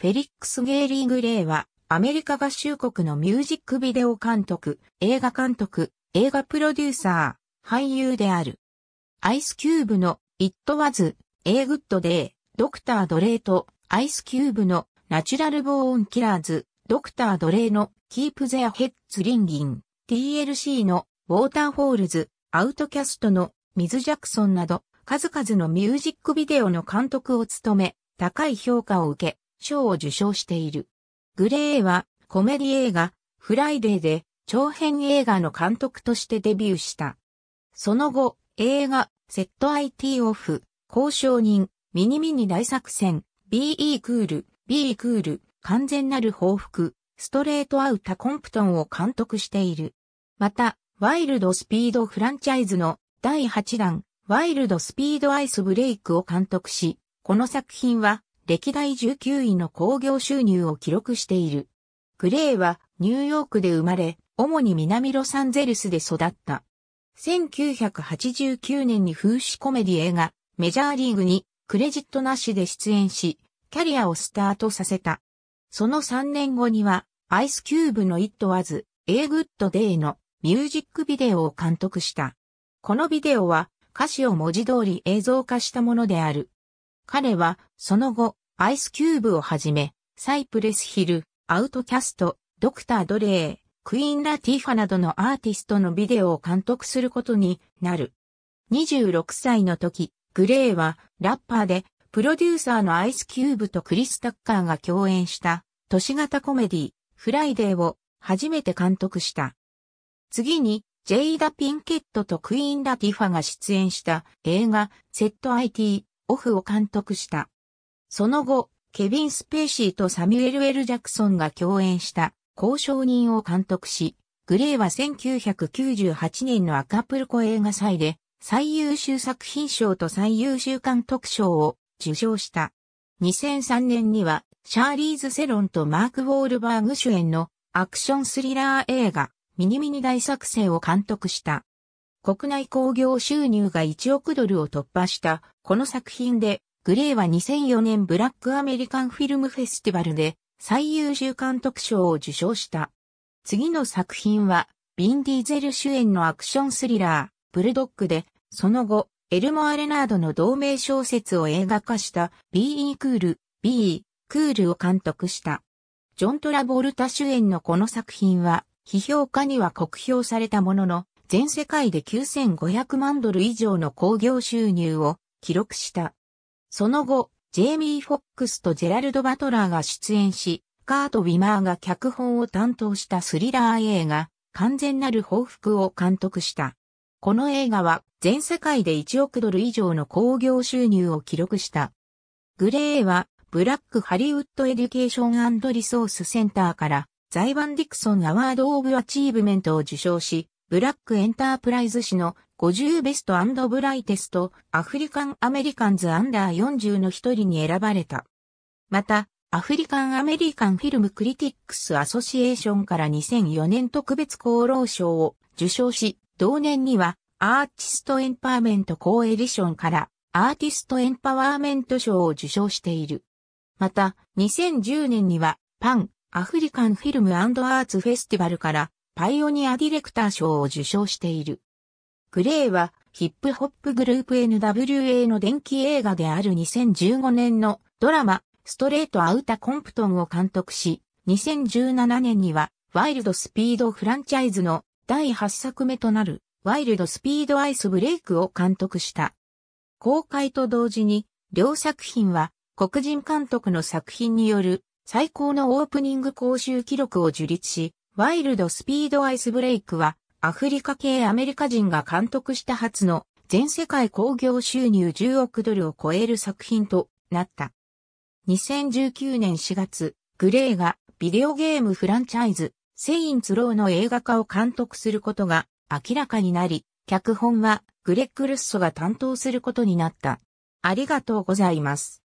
フェリックス・ゲーリー・グレイは、アメリカ合衆国のミュージックビデオ監督、映画監督、映画プロデューサー、俳優である。アイスキューブのイット・ワズ、エー・グッド・デイ、ドクター・ドレイと、アイスキューブのナチュラル・ボーン・キラーズ、ドクター・ドレイのキープ・ゼア・ヘッツ・リンギン、TLC のウォーターホールズ、アウトキャストのミズ・ジャクソンなど、数々のミュージックビデオの監督を務め、高い評価を受け、賞を受賞している。グレーはコメディ映画フライデーで長編映画の監督としてデビューした。その後、映画セット IT オフ、交渉人、ミニミニ大作戦、BE クール、B e クール、完全なる報復、ストレートアウタコンプトンを監督している。また、ワイルドスピードフランチャイズの第8弾、ワイルドスピードアイスブレイクを監督し、この作品は歴代19位の興行収入を記録している。グレイはニューヨークで生まれ、主に南ロサンゼルスで育った。1989年に風刺コメディ映画、メジャーリーグにクレジットなしで出演し、キャリアをスタートさせた。その3年後には、アイスキューブのイットワズ、A Good Day のミュージックビデオを監督した。このビデオは歌詞を文字通り映像化したものである。彼はその後、アイスキューブをはじめ、サイプレスヒル、アウトキャスト、ドクター・ドレー、クイーン・ラ・ティファなどのアーティストのビデオを監督することになる。26歳の時、グレーはラッパーで、プロデューサーのアイスキューブとクリス・タッカーが共演した都市型コメディ、フライデーを初めて監督した。次に、ジェイダ・ピンケットとクイーン・ラ・ティファが出演した映画、セット IT、オフを監督した。その後、ケビン・スペーシーとサミュエル・エル・ジャクソンが共演した交渉人を監督し、グレーは1998年のアカプルコ映画祭で最優秀作品賞と最優秀監督賞を受賞した。2003年にはシャーリーズ・セロンとマーク・ウォールバーグ主演のアクションスリラー映画ミニミニ大作戦を監督した。国内興行収入が1億ドルを突破したこの作品でグレイは2004年ブラックアメリカンフィルムフェスティバルで最優秀監督賞を受賞した。次の作品は、ビン・ディーゼル主演のアクションスリラー、ブルドッグで、その後、エルモア・レナードの同名小説を映画化した B.E. クール、b ー・クールを監督した。ジョン・トラボルタ主演のこの作品は、批評家には酷評されたものの、全世界で9500万ドル以上の興行収入を記録した。その後、ジェイミー・フォックスとジェラルド・バトラーが出演し、カート・ウィマーが脚本を担当したスリラー映画、完全なる報復を監督した。この映画は全世界で1億ドル以上の興行収入を記録した。グレーはブラックハリウッドエデュケーションリソースセンターから財ワン・ディクソン・アワード・オブ・アチーブメントを受賞し、ブラックエンタープライズ誌の50ベストブライテストアフリカンアメリカンズアンダー40の一人に選ばれた。また、アフリカンアメリカンフィルムクリティックスアソシエーションから2004年特別功労賞を受賞し、同年にはアーティストエンパワーメントコーエディションからアーティストエンパワーメント賞を受賞している。また、2010年にはパンアフリカンフィルムアーツフェスティバルからパイオニアディレクター賞を受賞している。グレイはヒップホップグループ NWA の電気映画である2015年のドラマストレートアウタコンプトンを監督し、2017年にはワイルドスピードフランチャイズの第8作目となるワイルドスピードアイスブレイクを監督した。公開と同時に両作品は黒人監督の作品による最高のオープニング講習記録を樹立し、ワイルドスピードアイスブレイクは、アフリカ系アメリカ人が監督した初の全世界興行収入10億ドルを超える作品となった。2019年4月、グレーがビデオゲームフランチャイズ、セインツローの映画化を監督することが明らかになり、脚本はグレッグ・ルッソが担当することになった。ありがとうございます。